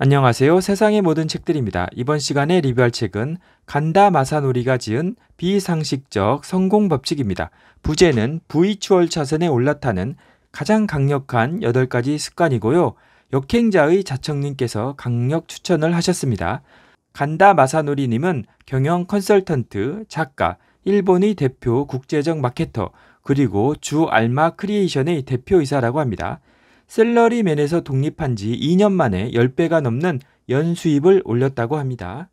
안녕하세요. 세상의 모든 책들입니다. 이번 시간에 리뷰할 책은 간다 마사노리가 지은 비상식적 성공 법칙입니다. 부제는 부이추얼 차선에 올라타는 가장 강력한 8가지 습관이고요. 역행자의 자청님께서 강력 추천을 하셨습니다. 간다 마사노리님은 경영 컨설턴트, 작가, 일본의 대표 국제적 마케터, 그리고 주 알마 크리에이션의 대표이사라고 합니다. 셀러리맨에서 독립한 지 2년 만에 10배가 넘는 연수입을 올렸다고 합니다.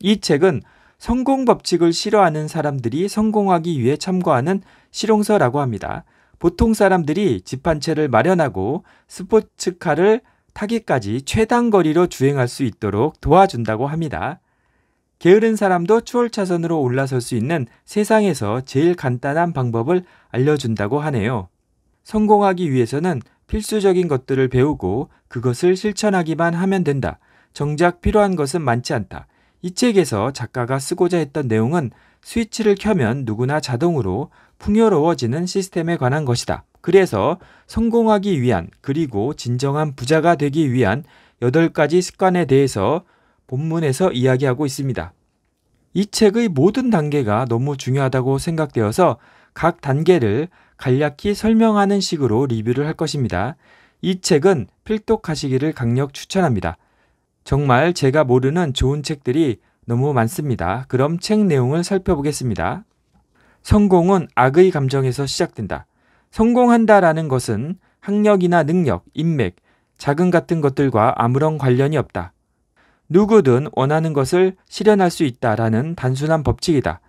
이 책은 성공 법칙을 싫어하는 사람들이 성공하기 위해 참고하는 실용서라고 합니다. 보통 사람들이 집 한 채를 마련하고 스포츠카를 타기까지 최단거리로 주행할 수 있도록 도와준다고 합니다. 게으른 사람도 추월차선으로 올라설 수 있는 세상에서 제일 간단한 방법을 알려준다고 하네요. 성공하기 위해서는 필수적인 것들을 배우고 그것을 실천하기만 하면 된다. 정작 필요한 것은 많지 않다. 이 책에서 작가가 쓰고자 했던 내용은 스위치를 켜면 누구나 자동으로 풍요로워지는 시스템에 관한 것이다. 그래서 성공하기 위한 그리고 진정한 부자가 되기 위한 8가지 습관에 대해서 본문에서 이야기하고 있습니다. 이 책의 모든 단계가 너무 중요하다고 생각되어서 각 단계를 간략히 설명하는 식으로 리뷰를 할 것입니다. 이 책은 필독하시기를 강력 추천합니다. 정말 제가 모르는 좋은 책들이 너무 많습니다. 그럼 책 내용을 살펴보겠습니다. 성공은 악의 감정에서 시작된다. 성공한다라는 것은 학력이나 능력, 인맥, 자금 같은 것들과 아무런 관련이 없다. 누구든 원하는 것을 실현할 수 있다라는 단순한 법칙이다.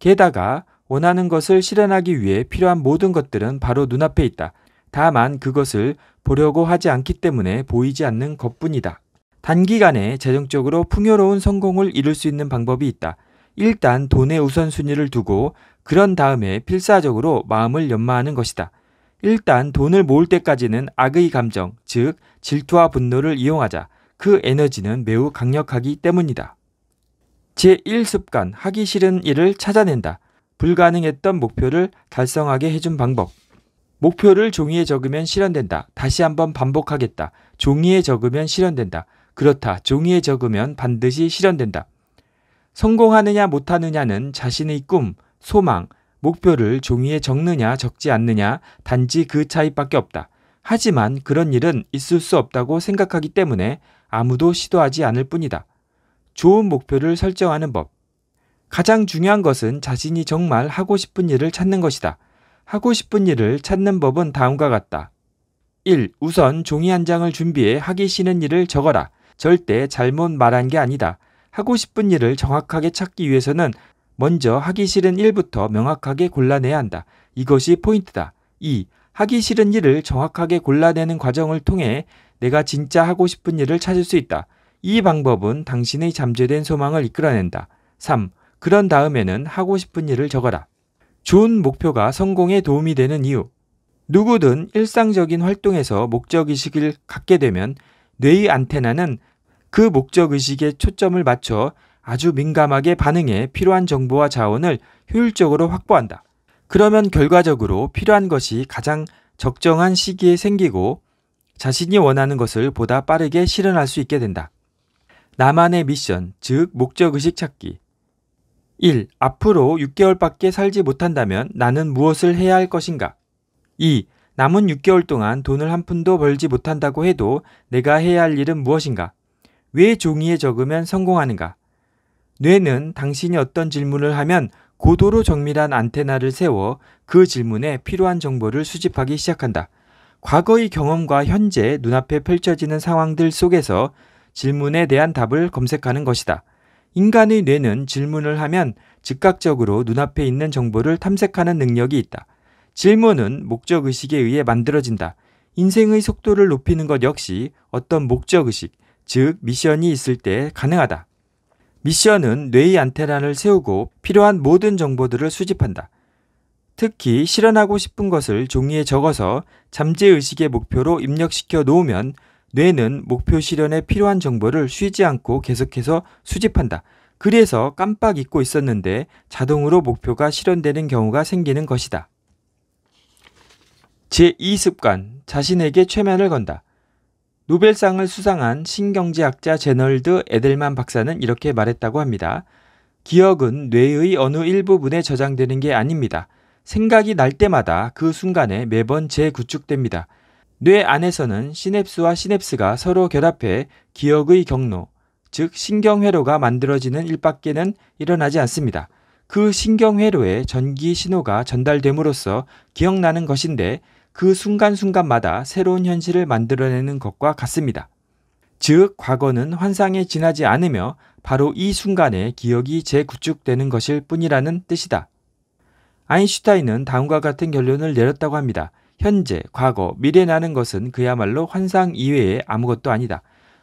게다가 원하는 것을 실현하기 위해 필요한 모든 것들은 바로 눈앞에 있다. 다만 그것을 보려고 하지 않기 때문에 보이지 않는 것뿐이다. 단기간에 재정적으로 풍요로운 성공을 이룰 수 있는 방법이 있다. 일단 돈의 우선순위를 두고 그런 다음에 필사적으로 마음을 연마하는 것이다. 일단 돈을 모을 때까지는 악의 감정, 즉 질투와 분노를 이용하자. 그 에너지는 매우 강력하기 때문이다. 제1습관 하기 싫은 일을 찾아낸다. 불가능했던 목표를 달성하게 해준 방법. 목표를 종이에 적으면 실현된다. 다시 한번 반복하겠다. 종이에 적으면 실현된다. 그렇다. 종이에 적으면 반드시 실현된다. 성공하느냐 못하느냐는 자신의 꿈, 소망, 목표를 종이에 적느냐 적지 않느냐 단지 그 차이밖에 없다. 하지만 그런 일은 있을 수 없다고 생각하기 때문에 아무도 시도하지 않을 뿐이다. 좋은 목표를 설정하는 법. 가장 중요한 것은 자신이 정말 하고 싶은 일을 찾는 것이다. 하고 싶은 일을 찾는 법은 다음과 같다. 1. 우선 종이 한 장을 준비해 하기 싫은 일을 적어라. 절대 잘못 말한 게 아니다. 하고 싶은 일을 정확하게 찾기 위해서는 먼저 하기 싫은 일부터 명확하게 골라내야 한다. 이것이 포인트다. 2. 하기 싫은 일을 정확하게 골라내는 과정을 통해 내가 진짜 하고 싶은 일을 찾을 수 있다. 이 방법은 당신의 잠재된 소망을 이끌어낸다. 3. 그런 다음에는 하고 싶은 일을 적어라. 좋은 목표가 성공에 도움이 되는 이유. 누구든 일상적인 활동에서 목적의식을 갖게 되면 뇌의 안테나는 그 목적의식에 초점을 맞춰 아주 민감하게 반응해 필요한 정보와 자원을 효율적으로 확보한다. 그러면 결과적으로 필요한 것이 가장 적정한 시기에 생기고 자신이 원하는 것을 보다 빠르게 실현할 수 있게 된다. 나만의 미션, 즉 목적의식 찾기, 1. 앞으로 6개월밖에 살지 못한다면 나는 무엇을 해야 할 것인가? 2. 남은 6개월 동안 돈을 한 푼도 벌지 못한다고 해도 내가 해야 할 일은 무엇인가? 왜 종이에 적으면 성공하는가? 뇌는 당신이 어떤 질문을 하면 고도로 정밀한 안테나를 세워 그 질문에 필요한 정보를 수집하기 시작한다. 과거의 경험과 현재 눈앞에 펼쳐지는 상황들 속에서 질문에 대한 답을 검색하는 것이다. 인간의 뇌는 질문을 하면 즉각적으로 눈앞에 있는 정보를 탐색하는 능력이 있다. 질문은 목적의식에 의해 만들어진다. 인생의 속도를 높이는 것 역시 어떤 목적의식, 즉 미션이 있을 때 가능하다. 미션은 뇌의 안테나를 세우고 필요한 모든 정보들을 수집한다. 특히 실현하고 싶은 것을 종이에 적어서 잠재의식의 목표로 입력시켜 놓으면 뇌는 목표 실현에 필요한 정보를 쉬지 않고 계속해서 수집한다. 그래서 깜빡 잊고 있었는데 자동으로 목표가 실현되는 경우가 생기는 것이다. 제2습관, 자신에게 최면을 건다. 노벨상을 수상한 신경제학자 제널드 에델만 박사는 이렇게 말했다고 합니다. 기억은 뇌의 어느 일부분에 저장되는 게 아닙니다. 생각이 날 때마다 그 순간에 매번 재구축됩니다. 뇌 안에서는 시냅스와 시냅스가 서로 결합해 기억의 경로, 즉 신경회로가 만들어지는 일밖에는 일어나지 않습니다. 그 신경회로에 전기 신호가 전달됨으로써 기억나는 것인데 그 순간순간마다 새로운 현실을 만들어내는 것과 같습니다. 즉, 과거는 환상에 지나지 않으며 바로 이 순간에 기억이 재구축되는 것일 뿐이라는 뜻이다. 아인슈타인은 다음과 같은 결론을 내렸다고 합니다. 현재, 과거, 미래 나는 것은 그야말로 환상 이외에 아무것도 아니다.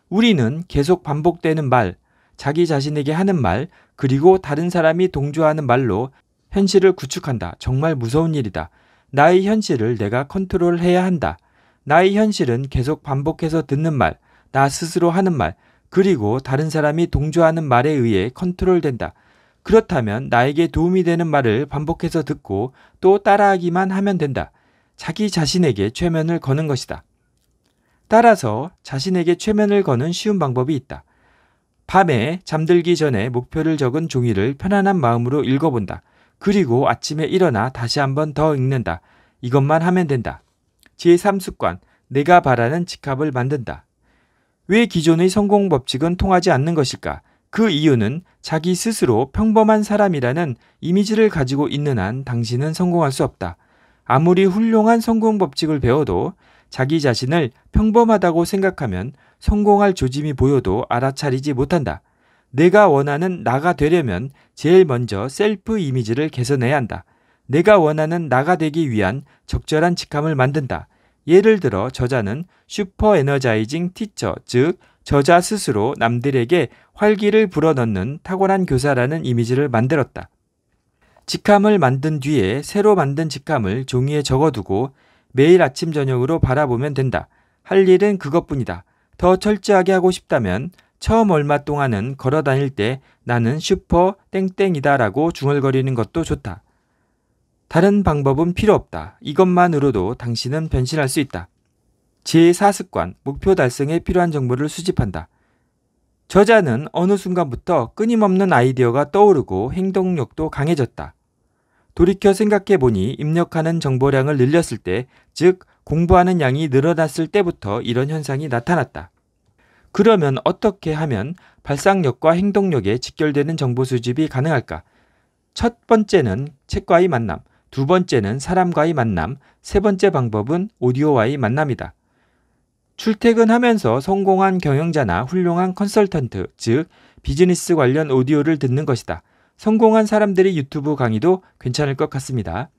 우리는 계속 반복되는 말, 자기 자신에게 하는 말, 그리고 다른 사람이 동조하는 말로 현실을 구축한다. 정말 무서운 일이다. 나의 현실을 내가 컨트롤해야 한다. 나의 현실은 계속 반복해서 듣는 말, 나 스스로 하는 말, 그리고 다른 사람이 동조하는 말에 의해 컨트롤된다. 그렇다면 나에게 도움이 되는 말을 반복해서 듣고 또 따라하기만 하면 된다. 자기 자신에게 최면을 거는 것이다. 따라서 자신에게 최면을 거는 쉬운 방법이 있다. 밤에 잠들기 전에 목표를 적은 종이를 편안한 마음으로 읽어본다. 그리고 아침에 일어나 다시 한번 더 읽는다. 이것만 하면 된다. 제3습관, 내가 바라는 집합을 만든다. 왜 기존의 성공 법칙은 통하지 않는 것일까? 그 이유는 자기 스스로 평범한 사람이라는 이미지를 가지고 있는 한 당신은 성공할 수 없다. 아무리 훌륭한 성공 법칙을 배워도 자기 자신을 평범하다고 생각하면 성공할 조짐이 보여도 알아차리지 못한다. 내가 원하는 나가 되려면 제일 먼저 셀프 이미지를 개선해야 한다. 내가 원하는 나가 되기 위한 적절한 직함을 만든다. 예를 들어 저자는 슈퍼 에너자이징 티처, 즉 저자 스스로 남들에게 활기를 불어넣는 탁월한 교사라는 이미지를 만들었다. 직함을 만든 뒤에 새로 만든 직함을 종이에 적어두고 매일 아침 저녁으로 바라보면 된다. 할 일은 그것뿐이다. 더 철저하게 하고 싶다면 처음 얼마 동안은 걸어 다닐 때 나는 슈퍼 땡땡이다라고 중얼거리는 것도 좋다. 다른 방법은 필요 없다. 이것만으로도 당신은 변신할 수 있다. 제4습관, 목표 달성에 필요한 정보를 수집한다. 저자는 어느 순간부터 끊임없는 아이디어가 떠오르고 행동력도 강해졌다. 돌이켜 생각해 보니 입력하는 정보량을 늘렸을 때, 즉 공부하는 양이 늘어났을 때부터 이런 현상이 나타났다. 그러면 어떻게 하면 발상력과 행동력에 직결되는 정보 수집이 가능할까? 첫 번째는 책과의 만남, 두 번째는 사람과의 만남, 세 번째 방법은 오디오와의 만남이다. 출퇴근하면서 성공한 경영자나 훌륭한 컨설턴트, 즉 비즈니스 관련 오디오를 듣는 것이다. 성공한 사람들의 유튜브 강의도 괜찮을 것 같습니다.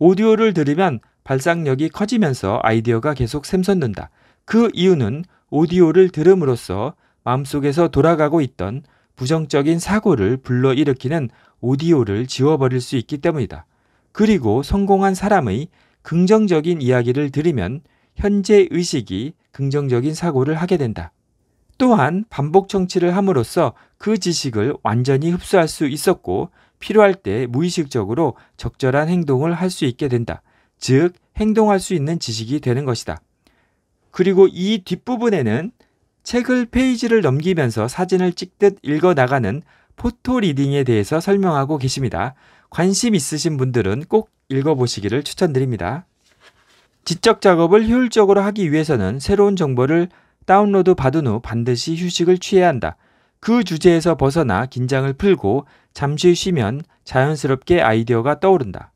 오디오를 들으면 발상력이 커지면서 아이디어가 계속 샘솟는다. 그 이유는 오디오를 들음으로써 마음속에서 돌아가고 있던 부정적인 사고를 불러일으키는 오디오를 지워버릴 수 있기 때문이다. 그리고 성공한 사람의 긍정적인 이야기를 들으면 현재 의식이 긍정적인 사고를 하게 된다. 또한 반복 청취를 함으로써 그 지식을 완전히 흡수할 수 있었고 필요할 때 무의식적으로 적절한 행동을 할 수 있게 된다. 즉, 행동할 수 있는 지식이 되는 것이다. 그리고 이 뒷부분에는 책을 페이지를 넘기면서 사진을 찍듯 읽어 나가는 포토 리딩에 대해서 설명하고 계십니다. 관심 있으신 분들은 꼭 읽어보시기를 추천드립니다. 지적 작업을 효율적으로 하기 위해서는 새로운 정보를 다운로드 받은 후 반드시 휴식을 취해야 한다. 그 주제에서 벗어나 긴장을 풀고 잠시 쉬면 자연스럽게 아이디어가 떠오른다.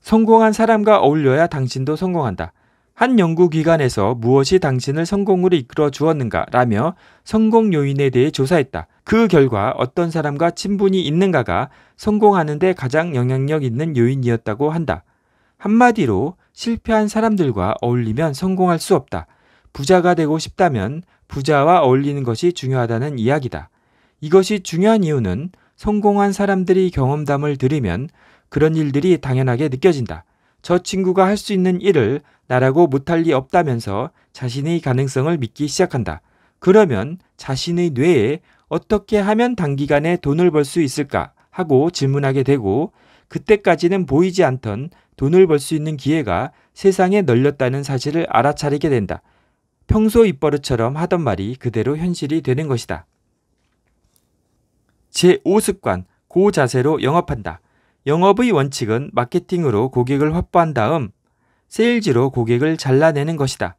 성공한 사람과 어울려야 당신도 성공한다. 한 연구기관에서 무엇이 당신을 성공으로 이끌어 주었는가 라며 성공 요인에 대해 조사했다. 그 결과 어떤 사람과 친분이 있는가가 성공하는데 가장 영향력 있는 요인이었다고 한다. 한마디로 실패한 사람들과 어울리면 성공할 수 없다. 부자가 되고 싶다면 부자와 어울리는 것이 중요하다는 이야기다. 이것이 중요한 이유는 성공한 사람들이 경험담을 들으면 그런 일들이 당연하게 느껴진다. 저 친구가 할 수 있는 일을 나라고 못할 리 없다면서 자신의 가능성을 믿기 시작한다. 그러면 자신의 뇌에 어떻게 하면 단기간에 돈을 벌 수 있을까 하고 질문하게 되고 그때까지는 보이지 않던 돈을 벌 수 있는 기회가 세상에 널렸다는 사실을 알아차리게 된다. 평소 입버릇처럼 하던 말이 그대로 현실이 되는 것이다. 제5습관, 고자세로 영업한다. 영업의 원칙은 마케팅으로 고객을 확보한 다음 세일즈로 고객을 잘라내는 것이다.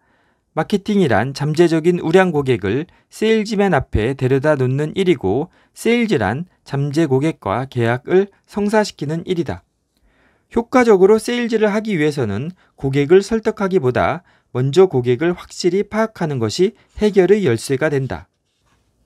마케팅이란 잠재적인 우량 고객을 세일즈맨 앞에 데려다 놓는 일이고 세일즈란 잠재 고객과 계약을 성사시키는 일이다. 효과적으로 세일즈를 하기 위해서는 고객을 설득하기보다 먼저 고객을 확실히 파악하는 것이 해결의 열쇠가 된다.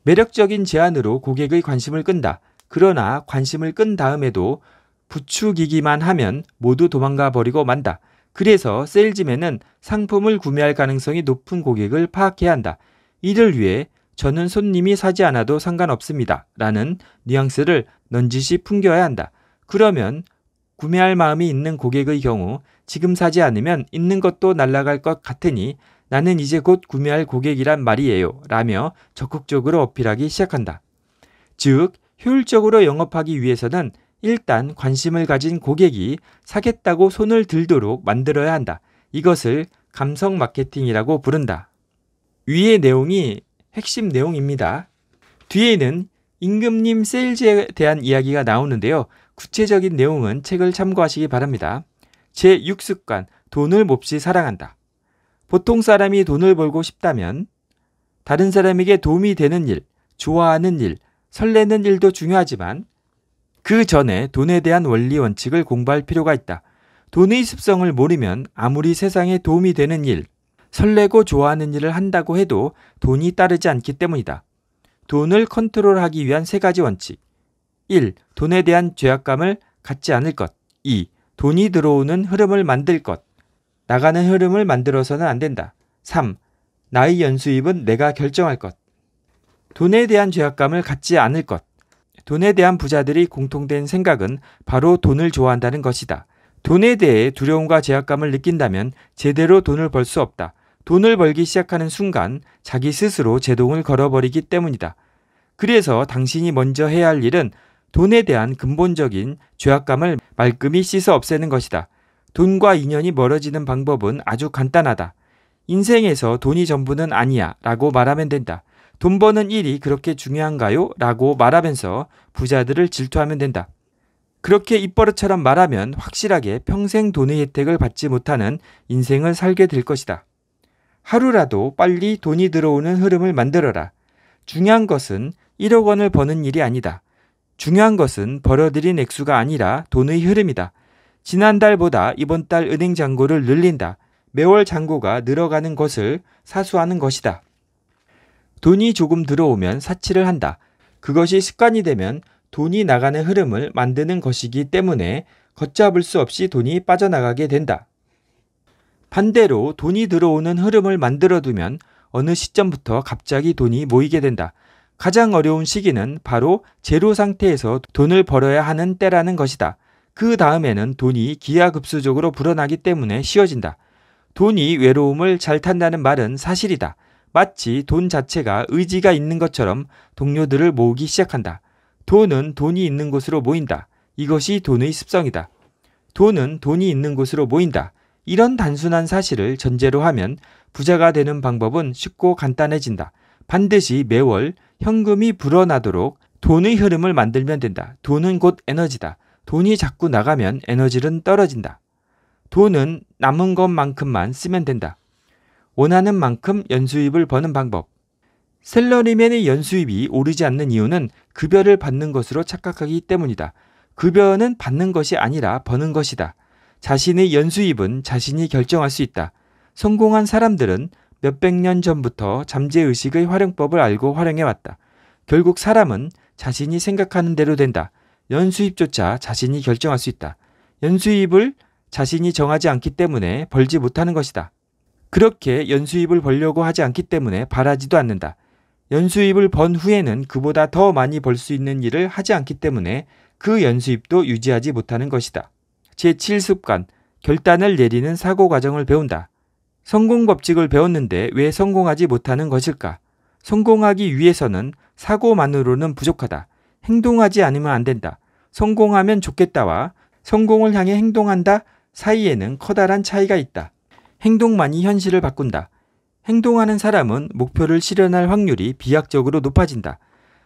매력적인 제안으로 고객의 관심을 끈다. 그러나 관심을 끈 다음에도 부추기기만 하면 모두 도망가 버리고 만다. 그래서 세일즈맨은 상품을 구매할 가능성이 높은 고객을 파악해야 한다. 이를 위해 저는 손님이 사지 않아도 상관없습니다. 라는 뉘앙스를 넌지시 풍겨야 한다. 그러면 구매할 마음이 있는 고객의 경우 지금 사지 않으면 있는 것도 날라갈 것 같으니 나는 이제 곧 구매할 고객이란 말이에요. 라며 적극적으로 어필하기 시작한다. 즉, 효율적으로 영업하기 위해서는 일단 관심을 가진 고객이 사겠다고 손을 들도록 만들어야 한다. 이것을 감성 마케팅이라고 부른다. 위의 내용이 핵심 내용입니다. 뒤에는 임금님 세일즈에 대한 이야기가 나오는데요. 구체적인 내용은 책을 참고하시기 바랍니다. 제6습관 돈을 몹시 사랑한다. 보통 사람이 돈을 벌고 싶다면 다른 사람에게 도움이 되는 일, 좋아하는 일, 설레는 일도 중요하지만 그 전에 돈에 대한 원리 원칙을 공부할 필요가 있다. 돈의 습성을 모르면 아무리 세상에 도움이 되는 일, 설레고 좋아하는 일을 한다고 해도 돈이 따르지 않기 때문이다. 돈을 컨트롤하기 위한 세 가지 원칙. 1. 돈에 대한 죄악감을 갖지 않을 것. 2. 돈이 들어오는 흐름을 만들 것. 나가는 흐름을 만들어서는 안 된다. 3. 나의 연수입은 내가 결정할 것. 돈에 대한 죄악감을 갖지 않을 것. 돈에 대한 부자들이 공통된 생각은 바로 돈을 좋아한다는 것이다. 돈에 대해 두려움과 죄악감을 느낀다면 제대로 돈을 벌 수 없다. 돈을 벌기 시작하는 순간 자기 스스로 제동을 걸어버리기 때문이다. 그래서 당신이 먼저 해야 할 일은 돈에 대한 근본적인 죄악감을 말끔히 씻어 없애는 것이다. 돈과 인연이 멀어지는 방법은 아주 간단하다. 인생에서 돈이 전부는 아니야 라고 말하면 된다. 돈 버는 일이 그렇게 중요한가요? 라고 말하면서 부자들을 질투하면 된다. 그렇게 입버릇처럼 말하면 확실하게 평생 돈의 혜택을 받지 못하는 인생을 살게 될 것이다. 하루라도 빨리 돈이 들어오는 흐름을 만들어라. 중요한 것은 1억 원을 버는 일이 아니다. 중요한 것은 벌어들인 액수가 아니라 돈의 흐름이다. 지난달보다 이번 달 은행 잔고를 늘린다. 매월 잔고가 늘어가는 것을 사수하는 것이다. 돈이 조금 들어오면 사치를 한다. 그것이 습관이 되면 돈이 나가는 흐름을 만드는 것이기 때문에 걷잡을 수 없이 돈이 빠져나가게 된다. 반대로 돈이 들어오는 흐름을 만들어두면 어느 시점부터 갑자기 돈이 모이게 된다. 가장 어려운 시기는 바로 제로 상태에서 돈을 벌어야 하는 때라는 것이다. 그 다음에는 돈이 기하급수적으로 불어나기 때문에 쉬워진다. 돈이 외로움을 잘 탄다는 말은 사실이다. 마치 돈 자체가 의지가 있는 것처럼 동료들을 모으기 시작한다. 돈은 돈이 있는 곳으로 모인다. 이것이 돈의 습성이다. 돈은 돈이 있는 곳으로 모인다. 이런 단순한 사실을 전제로 하면 부자가 되는 방법은 쉽고 간단해진다. 반드시 매월 현금이 불어나도록 돈의 흐름을 만들면 된다. 돈은 곧 에너지다. 돈이 자꾸 나가면 에너지는 떨어진다. 돈은 남은 것만큼만 쓰면 된다. 원하는 만큼 연수입을 버는 방법. 셀러리맨의 연수입이 오르지 않는 이유는 급여를 받는 것으로 착각하기 때문이다. 급여는 받는 것이 아니라 버는 것이다. 자신의 연수입은 자신이 결정할 수 있다. 성공한 사람들은 몇백 년 전부터 잠재의식의 활용법을 알고 활용해왔다. 결국 사람은 자신이 생각하는 대로 된다. 연수입조차 자신이 결정할 수 있다. 연수입을 자신이 정하지 않기 때문에 벌지 못하는 것이다. 그렇게 연수입을 벌려고 하지 않기 때문에 바라지도 않는다. 연수입을 번 후에는 그보다 더 많이 벌 수 있는 일을 하지 않기 때문에 그 연수입도 유지하지 못하는 것이다. 제7습관, 결단을 내리는 사고 과정을 배운다. 성공 법칙을 배웠는데 왜 성공하지 못하는 것일까? 성공하기 위해서는 사고만으로는 부족하다. 행동하지 않으면 안 된다. 성공하면 좋겠다와 성공을 향해 행동한다 사이에는 커다란 차이가 있다. 행동만이 현실을 바꾼다. 행동하는 사람은 목표를 실현할 확률이 비약적으로 높아진다.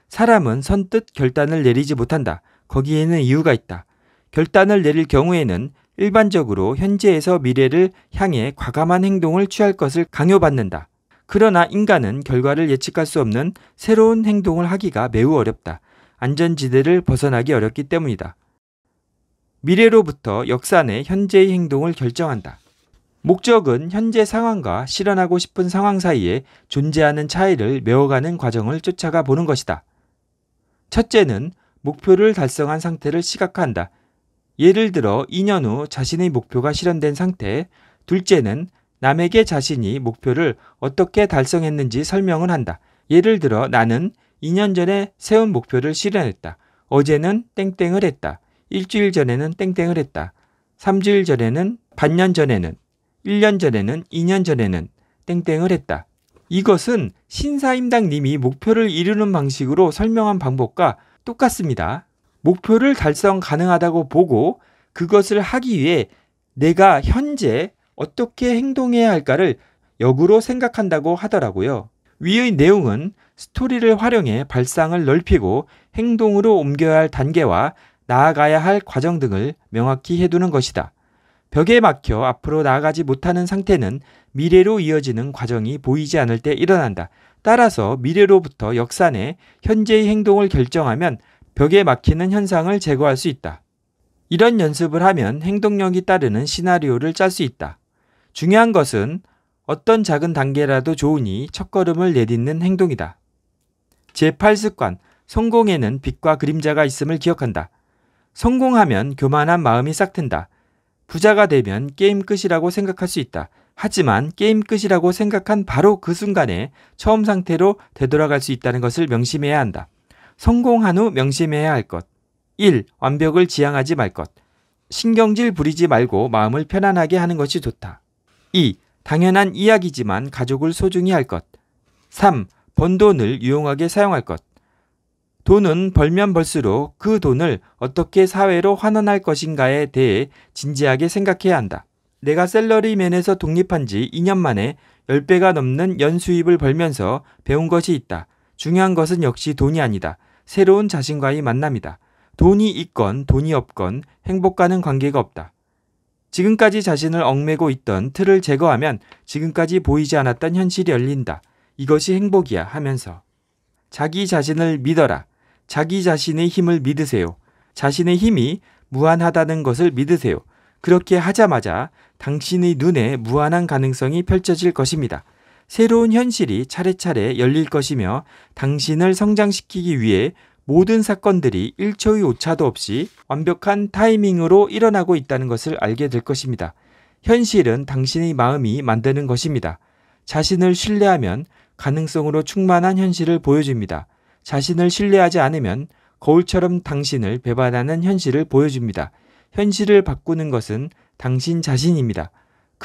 사람은 선뜻 결단을 내리지 못한다. 거기에는 이유가 있다. 결단을 내릴 경우에는 일반적으로 현재에서 미래를 향해 과감한 행동을 취할 것을 강요받는다. 그러나 인간은 결과를 예측할 수 없는 새로운 행동을 하기가 매우 어렵다. 안전지대를 벗어나기 어렵기 때문이다. 미래로부터 역사 내 현재의 행동을 결정한다. 목적은 현재 상황과 실현하고 싶은 상황 사이에 존재하는 차이를 메워가는 과정을 쫓아가 보는 것이다. 첫째는 목표를 달성한 상태를 시각화한다. 예를 들어 2년 후 자신의 목표가 실현된 상태, 둘째는 남에게 자신이 목표를 어떻게 달성했는지 설명을 한다. 예를 들어 나는 2년 전에 세운 목표를 실현했다. 어제는 땡땡을 했다. 일주일 전에는 땡땡을 했다. 3주일 전에는 반년 전에는 1년 전에는 2년 전에는 땡땡을 했다. 이것은 신사임당님이 목표를 이루는 방식으로 설명한 방법과 똑같습니다. 목표를 달성 가능하다고 보고 그것을 하기 위해 내가 현재 어떻게 행동해야 할까를 역으로 생각한다고 하더라고요. 위의 내용은 스토리를 활용해 발상을 넓히고 행동으로 옮겨야 할 단계와 나아가야 할 과정 등을 명확히 해두는 것이다. 벽에 막혀 앞으로 나아가지 못하는 상태는 미래로 이어지는 과정이 보이지 않을 때 일어난다. 따라서 미래로부터 역산해 현재의 행동을 결정하면 벽에 막히는 현상을 제거할 수 있다. 이런 연습을 하면 행동력이 따르는 시나리오를 짤 수 있다. 중요한 것은 어떤 작은 단계라도 좋으니 첫걸음을 내딛는 행동이다. 제8습관, 성공에는 빛과 그림자가 있음을 기억한다. 성공하면 교만한 마음이 싹 튼다. 부자가 되면 게임 끝이라고 생각할 수 있다. 하지만 게임 끝이라고 생각한 바로 그 순간에 처음 상태로 되돌아갈 수 있다는 것을 명심해야 한다. 성공한 후 명심해야 할 것. 1. 완벽을 지향하지 말 것. 신경질 부리지 말고 마음을 편안하게 하는 것이 좋다. 2. 당연한 이야기지만 가족을 소중히 할 것. 3. 번 돈을 유용하게 사용할 것. 돈은 벌면 벌수록 그 돈을 어떻게 사회로 환원할 것인가에 대해 진지하게 생각해야 한다. 내가 셀러리맨에서 독립한 지 2년 만에 10배가 넘는 연수입을 벌면서 배운 것이 있다. 중요한 것은 역시 돈이 아니다. 새로운 자신과의 만남이다. 돈이 있건 돈이 없건 행복과는 관계가 없다. 지금까지 자신을 얽매고 있던 틀을 제거하면 지금까지 보이지 않았던 현실이 열린다. 이것이 행복이야 하면서 자기 자신을 믿어라. 자기 자신의 힘을 믿으세요. 자신의 힘이 무한하다는 것을 믿으세요. 그렇게 하자마자 당신의 눈에 무한한 가능성이 펼쳐질 것입니다. 새로운 현실이 차례차례 열릴 것이며 당신을 성장시키기 위해 모든 사건들이 1초의 오차도 없이 완벽한 타이밍으로 일어나고 있다는 것을 알게 될 것입니다. 현실은 당신의 마음이 만드는 것입니다. 자신을 신뢰하면 가능성으로 충만한 현실을 보여줍니다. 자신을 신뢰하지 않으면 거울처럼 당신을 배반하는 현실을 보여줍니다. 현실을 바꾸는 것은 당신 자신입니다.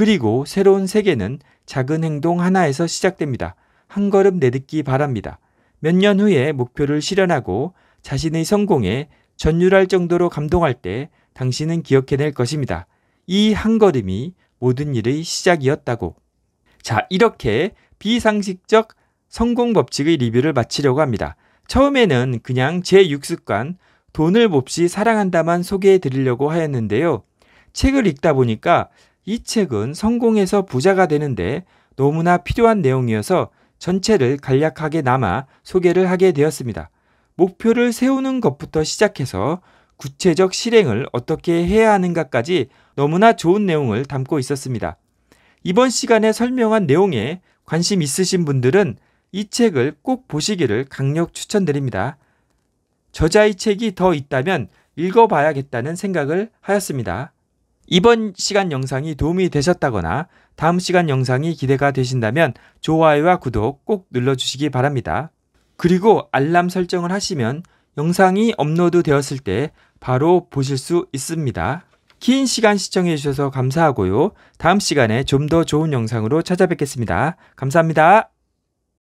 그리고 새로운 세계는 작은 행동 하나에서 시작됩니다. 한 걸음 내딛기 바랍니다. 몇 년 후에 목표를 실현하고 자신의 성공에 전율할 정도로 감동할 때 당신은 기억해낼 것입니다. 이 한 걸음이 모든 일의 시작이었다고. 자, 이렇게 비상식적 성공 법칙의 리뷰를 마치려고 합니다. 처음에는 그냥 제 6습관, 돈을 몹시 사랑한다만 소개해 드리려고 하였는데요. 책을 읽다 보니까 이 책은 성공해서 부자가 되는데 너무나 필요한 내용이어서 전체를 간략하게 남아 소개를 하게 되었습니다. 목표를 세우는 것부터 시작해서 구체적 실행을 어떻게 해야 하는가까지 너무나 좋은 내용을 담고 있었습니다. 이번 시간에 설명한 내용에 관심 있으신 분들은 이 책을 꼭 보시기를 강력 추천드립니다. 저자의 책이 더 있다면 읽어봐야겠다는 생각을 하였습니다. 이번 시간 영상이 도움이 되셨다거나 다음 시간 영상이 기대가 되신다면 좋아요와 구독 꼭 눌러주시기 바랍니다. 그리고 알람 설정을 하시면 영상이 업로드 되었을 때 바로 보실 수 있습니다. 긴 시간 시청해 주셔서 감사하고요. 다음 시간에 좀 더 좋은 영상으로 찾아뵙겠습니다. 감사합니다.